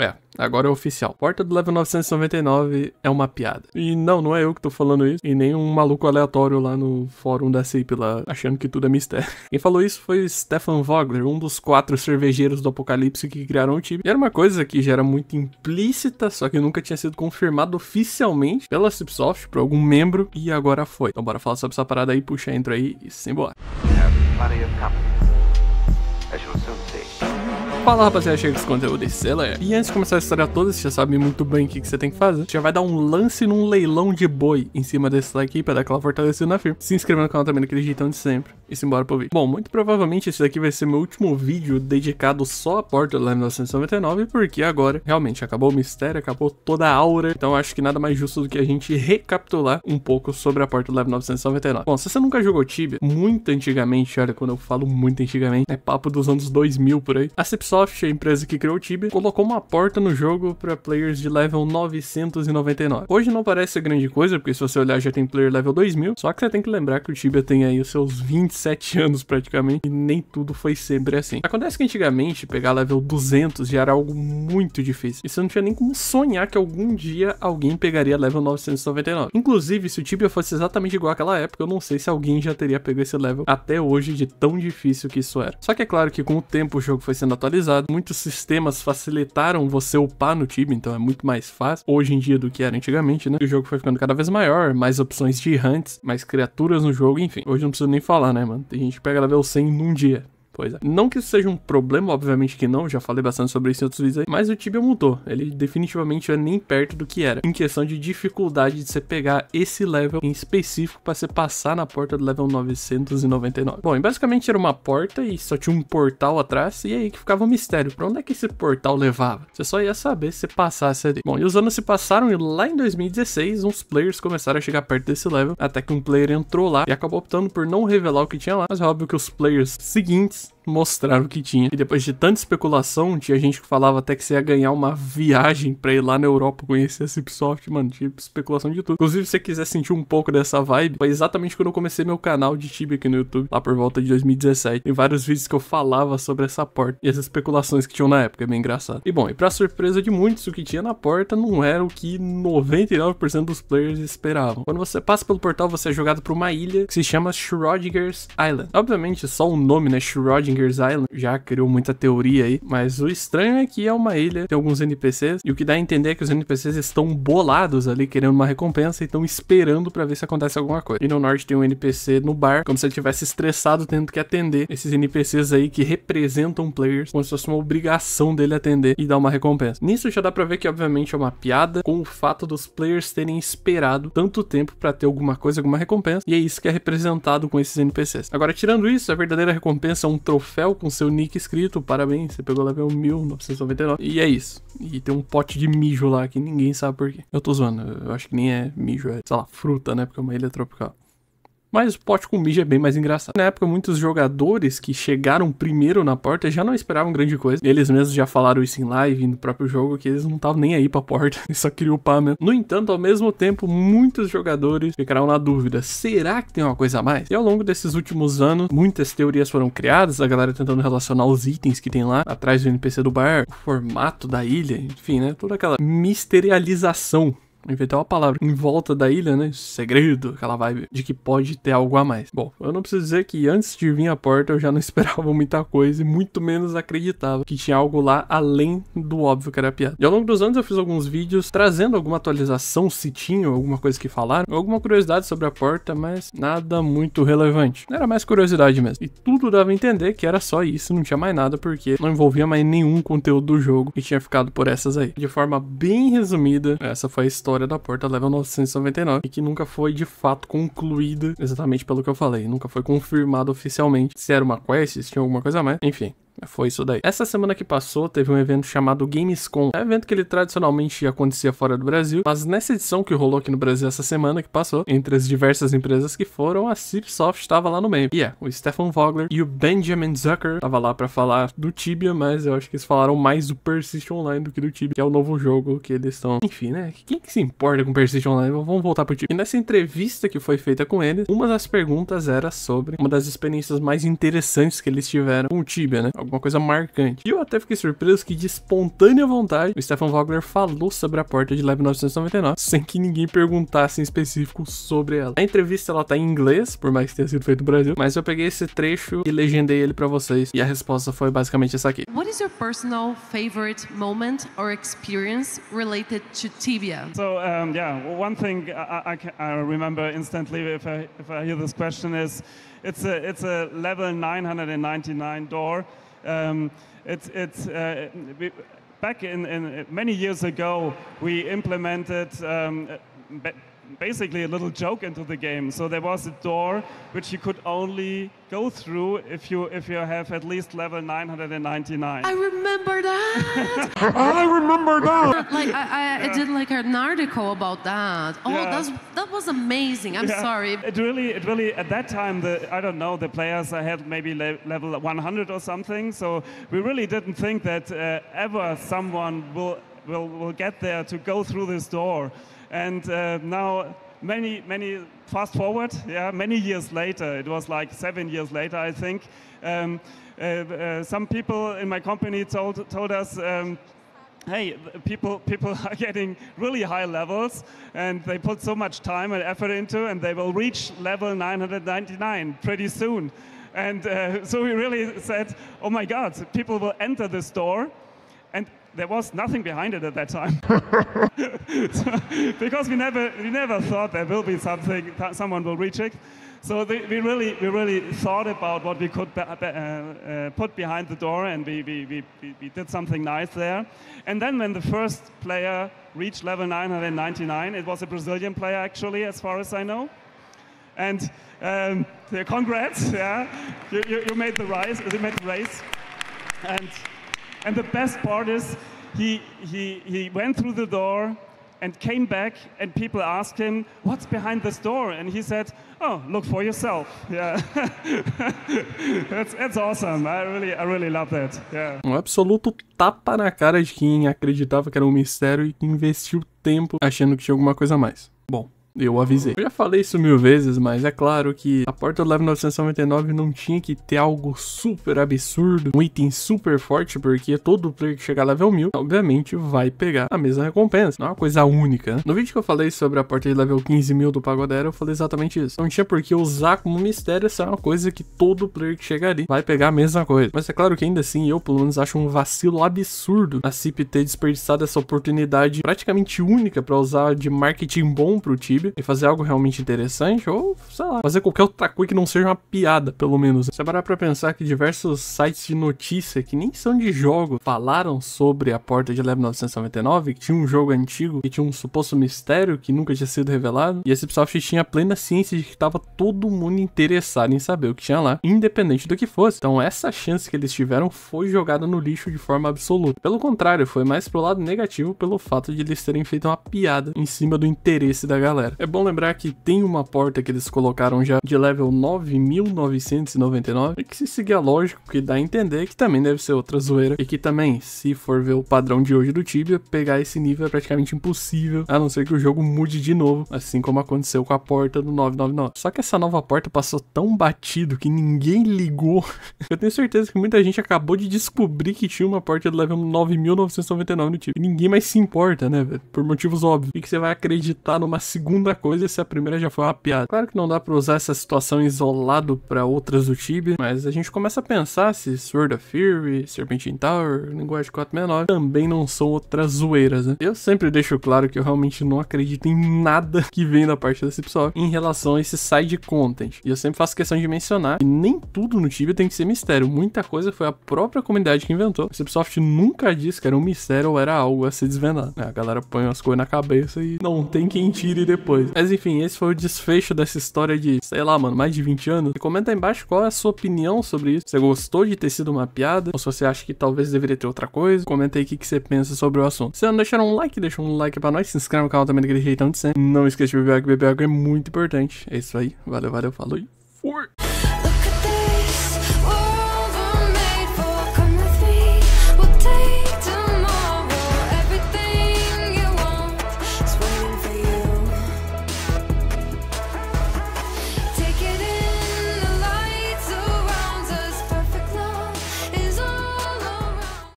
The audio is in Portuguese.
É, agora é oficial. Porta do level 999 é uma piada. E não, não é eu que tô falando isso, e nem um maluco aleatório lá no fórum da CIP lá, achando que tudo é mistério. Quem falou isso foi Stefan Vogler, um dos quatro cervejeiros do Apocalipse que criaram o time. E era uma coisa que já era muito implícita, só que nunca tinha sido confirmado oficialmente pela Cipsoft, por algum membro, e agora foi. Então bora falar sobre essa parada aí, puxa, entra aí e simbora. Have plenty of Fala rapaziada, chega esse conteúdo esse é E antes de começar a história toda, você já sabe muito bem o que, que você tem que fazer. Você já vai dar um lance num leilão de boi em cima desse daqui pra dar aquela fortalecida na firma. Se inscrever no canal também naquele jeitão de sempre e simbora pro vídeo. Bom, muito provavelmente esse daqui vai ser meu último vídeo dedicado só a Level 1999, porque agora realmente acabou o mistério, acabou toda a aura, então acho que nada mais justo do que a gente recapitular um pouco sobre a Level 1999. Bom, se você nunca jogou Tibia, muito antigamente, olha, quando eu falo muito antigamente, é papo dos anos 2000 por aí, a Cipsoft, a empresa que criou o Tibia, colocou uma porta no jogo para players de level 999. Hoje não parece grande coisa, porque se você olhar já tem player level 2000, só que você tem que lembrar que o Tibia tem aí os seus 20 sete anos praticamente, e nem tudo foi sempre assim. Acontece que antigamente pegar level 200 já era algo muito difícil, e você não tinha nem como sonhar que algum dia alguém pegaria level 999. Inclusive, se o Tibia fosse exatamente igual àquela época, eu não sei se alguém já teria pego esse level até hoje de tão difícil que isso era. Só que é claro que com o tempo o jogo foi sendo atualizado, muitos sistemas facilitaram você upar no Tibia, então é muito mais fácil hoje em dia do que era antigamente, né? E o jogo foi ficando cada vez maior, mais opções de hunts, mais criaturas no jogo, enfim. Hoje não preciso nem falar, né? mano. Tem gente que pega level 100 num dia coisa. Não que isso seja um problema, obviamente que não, já falei bastante sobre isso em outros vídeos aí, mas o Tibia mudou. Ele definitivamente é nem perto do que era, em questão de dificuldade de você pegar esse level em específico para você passar na porta do level 999. Bom, e basicamente era uma porta e só tinha um portal atrás, e aí que ficava o um mistério. Pra onde é que esse portal levava? Você só ia saber se passasse ali. Bom, e os anos se passaram e lá em 2016, uns players começaram a chegar perto desse level, até que um player entrou lá e acabou optando por não revelar o que tinha lá, mas é óbvio que os players seguintes mostraram que tinha. E depois de tanta especulação, tinha gente que falava até que você ia ganhar uma viagem pra ir lá na Europa conhecer a Cipsoft, mano. Tinha especulação de tudo. Inclusive, se você quiser sentir um pouco dessa vibe, foi exatamente quando eu comecei meu canal de Tibia aqui no YouTube, lá por volta de 2017. Tem vários vídeos que eu falava sobre essa porta e as especulações que tinham na época. É bem engraçado. E bom, e pra surpresa de muitos, o que tinha na porta não era o que 99% dos players esperavam. Quando você passa pelo portal, você é jogado pra uma ilha que se chama Schrodinger's Island. Obviamente, só o nome, né? Schrodinger Here's Island já criou muita teoria aí, mas o estranho é que é uma ilha, tem alguns NPCs, e o que dá a entender é que os NPCs estão bolados ali, querendo uma recompensa, e estão esperando para ver se acontece alguma coisa. E no norte tem um NPC no bar, como se ele tivesse estressado tendo que atender esses NPCs aí que representam players, como se fosse uma obrigação dele atender e dar uma recompensa. Nisso já dá pra ver que, obviamente, é uma piada com o fato dos players terem esperado tanto tempo para ter alguma coisa, alguma recompensa, e é isso que é representado com esses NPCs. Agora, tirando isso, a verdadeira recompensa é um troféu troféu com seu nick escrito. Parabéns, você pegou level 1999. E é isso. E tem um pote de mijo lá que ninguém sabe por quê. Eu tô zoando, eu acho que nem é mijo, é, sei lá, fruta, né? Porque é uma ilha tropical. Mas o pote com mídia é bem mais engraçado. Na época, muitos jogadores que chegaram primeiro na porta já não esperavam grande coisa. Eles mesmos já falaram isso em live, no próprio jogo, que eles não estavam nem aí pra porta. Eles só queriam upar mesmo. No entanto, ao mesmo tempo, muitos jogadores ficaram na dúvida. Será que tem uma coisa a mais? E ao longo desses últimos anos, muitas teorias foram criadas. A galera tentando relacionar os itens que tem lá, atrás do NPC do bar, o formato da ilha, enfim, né? Toda aquela misterialização Inventei uma palavra. Em volta da ilha, né? Segredo, aquela vibe de que pode ter algo a mais. Bom, eu não preciso dizer que antes de vir à porta eu já não esperava muita coisa e muito menos acreditava que tinha algo lá além do óbvio que era piada. E ao longo dos anos eu fiz alguns vídeos trazendo alguma atualização, se tinha alguma coisa que falaram, alguma curiosidade sobre a porta, mas nada muito relevante. Era mais curiosidade mesmo. E tudo dava a entender que era só isso, não tinha mais nada porque não envolvia mais nenhum conteúdo do jogo e tinha ficado por essas aí. De forma bem resumida, essa foi a história história da Porta Level 999 e que nunca foi de fato concluída exatamente pelo que eu falei. Nunca foi confirmado oficialmente se era uma quest, se tinha alguma coisa a mais. Enfim, é, foi isso daí. Essa semana que passou, teve um evento chamado Gamescom. É um evento que ele tradicionalmente acontecia fora do Brasil, mas nessa edição que rolou aqui no Brasil essa semana que passou, entre as diversas empresas que foram, a Cipsoft estava lá no meio. E é, o Stefan Vogler e o Benjamin Zucker tava lá para falar do Tibia, mas eu acho que eles falaram mais do Persist Online do que do Tibia, que é o novo jogo que eles estão... Enfim, né? Quem que se importa com Persist Online? Vamos voltar pro Tibia. E nessa entrevista que foi feita com eles, uma das perguntas era sobre uma das experiências mais interessantes que eles tiveram com o Tibia, né? alguma coisa marcante. E eu até fiquei surpreso que de espontânea vontade, o Stefan Wagner falou sobre a porta de lá 999 sem que ninguém perguntasse em específico sobre ela. A entrevista ela tá em inglês, por mais que tenha sido feito no Brasil, mas eu peguei esse trecho e legendei ele para vocês e a resposta foi basicamente essa aqui. What is your personal favorite moment or experience related to tibia? So um, yeah, one thing I, I, I remember instantly if I, if I hear this question is it's a, it's a level 999 door Um, it's it's uh, we, back in, in, many years ago we implemented um, uh, basically a little joke into the game. So there was a door which you could only go through if you if you have at least level 999. I remember that. I remember that. Like I, I, yeah. I, did like an article about that. Oh, yeah. that was amazing. I'm yeah. sorry. It really it really at that time the I don't know the players I had maybe le level 100 or something. So we really didn't think that uh, ever someone will will will get there to go through this door. And uh, now, many, many, fast forward, yeah, many years later, it was like seven years later, I think, um, uh, uh, some people in my company told, told us, um, hey, people, people are getting really high levels and they put so much time and effort into and they will reach level 999 pretty soon. And uh, so we really said, oh my God, people will enter the store and there was nothing behind it at that time. so, because we never, we never thought there will be something, someone will reach it. So the, we, really, we really thought about what we could be, uh, uh, put behind the door and we, we, we, we did something nice there. And then when the first player reached level 999, it was a Brazilian player actually, as far as I know. And um, congrats, yeah, you, you, you made the rise, you made the race. And and the best part is he, he, he went through the door and came back and people asked him, what's behind this door? And he said, oh, look for yourself. Yeah, that's, that's awesome. I really, I really love that. Yeah. Um absoluto tapa na cara de quem acreditava que era um mistério e que investiu tempo achando que tinha alguma coisa a mais. Bom, Eu avisei. Eu já falei isso mil vezes, mas é claro que a porta do level 999 não tinha que ter algo super absurdo, um item super forte, porque todo player que chegar level 1000, obviamente, vai pegar a mesma recompensa. Não é uma coisa única. Né? No vídeo que eu falei sobre a porta de level 15 mil do Pagodera, eu falei exatamente isso. Não tinha por que usar como mistério, essa é uma coisa que todo player que chegar ali vai pegar a mesma coisa. Mas é claro que ainda assim, eu pelo menos acho um vacilo absurdo a CIP ter desperdiçado essa oportunidade praticamente única para usar de marketing bom pro time e fazer algo realmente interessante, ou, sei lá, fazer qualquer outra coisa que não seja uma piada, pelo menos. Se parar pra pensar que diversos sites de notícia que nem são de jogo falaram sobre a porta de Level 999, que tinha um jogo antigo e tinha um suposto mistério que nunca tinha sido revelado, e esse Ubisoft tinha plena ciência de que tava todo mundo interessado em saber o que tinha lá, independente do que fosse. Então essa chance que eles tiveram foi jogada no lixo de forma absoluta. Pelo contrário, foi mais pro lado negativo pelo fato de eles terem feito uma piada em cima do interesse da galera galera. É bom lembrar que tem uma porta que eles colocaram já de level 9999 e que se seguir a lógica, que dá a entender que também deve ser outra zoeira. E que também, se for ver o padrão de hoje do Tibia, pegar esse nível é praticamente impossível, a não ser que o jogo mude de novo, assim como aconteceu com a porta do 999. Só que essa nova porta passou tão batido que ninguém ligou. Eu tenho certeza que muita gente acabou de descobrir que tinha uma porta do level 9999 no Tibia. E ninguém mais se importa, né, velho? Por motivos óbvios. E que você vai acreditar numa segunda segunda coisa se a primeira já foi uma piada. Claro que não dá para usar essa situação isolado para outras do Tibia, mas a gente começa a pensar se Sword of Fury, Serpentine Tower, Linguagem 469 também não são outras zoeiras, né? Eu sempre deixo claro que eu realmente não acredito em nada que vem da parte desse pessoal em relação a esse side content. E eu sempre faço questão de mencionar que nem tudo no Tibia tem que ser mistério. Muita coisa foi a própria comunidade que inventou. A Cipsoft nunca disse que era um mistério ou era algo a se desvendar. É, a galera põe as coisas na cabeça e não tem quem tire depois depois. Mas enfim, esse foi o desfecho dessa história de, sei lá, mano, mais de 20 anos. E comenta aí embaixo qual é a sua opinião sobre isso. Você gostou de ter sido uma piada? Ou se você acha que talvez deveria ter outra coisa? Comenta aí o que, que você pensa sobre o assunto. Se não deixaram um like, deixa um like pra nós. Se inscreve no canal também daquele jeitão de sempre. Não esqueça de beber água, beber água é muito importante. É isso aí. Valeu, valeu, falou e fui!